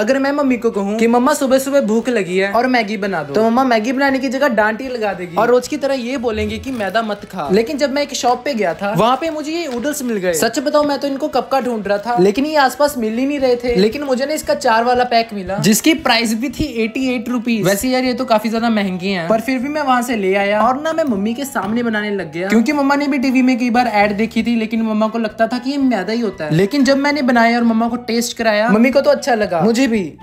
अगर मैं मम्मी को कहूँ कि मम्मा सुबह सुबह भूख लगी है और मैगी बना दो तो मम्मा मैगी बनाने की जगह डांटी लगा देगी और रोज की तरह ये बोलेंगे की मैदा मत खा लेकिन जब मैं एक शॉप पे गया था वहाँ पे मुझे ये नूडल्स मिल गए सच बताओ मैं तो इनको कब का ढूंढ रहा था लेकिन ये आसपास मिल ही नहीं रहे थे लेकिन मुझे ना इसका चार वाला पैक मिला जिसकी प्राइस भी थी एटी एट रुपीज वैसे यार ये तो काफी ज्यादा महंगी है पर फिर भी मैं वहाँ से ले आया और ना मैं मम्मी के सामने बनाने लग गया क्यूँकी मम्मा ने भी टीवी में कई बार एड देखी थी लेकिन मम्मा को लगता था की ये मैदा ही होता है लेकिन जब मैंने बनाया और मम्मा को टेस्ट कराया मम्मी को तो अच्छा लगा मुझे be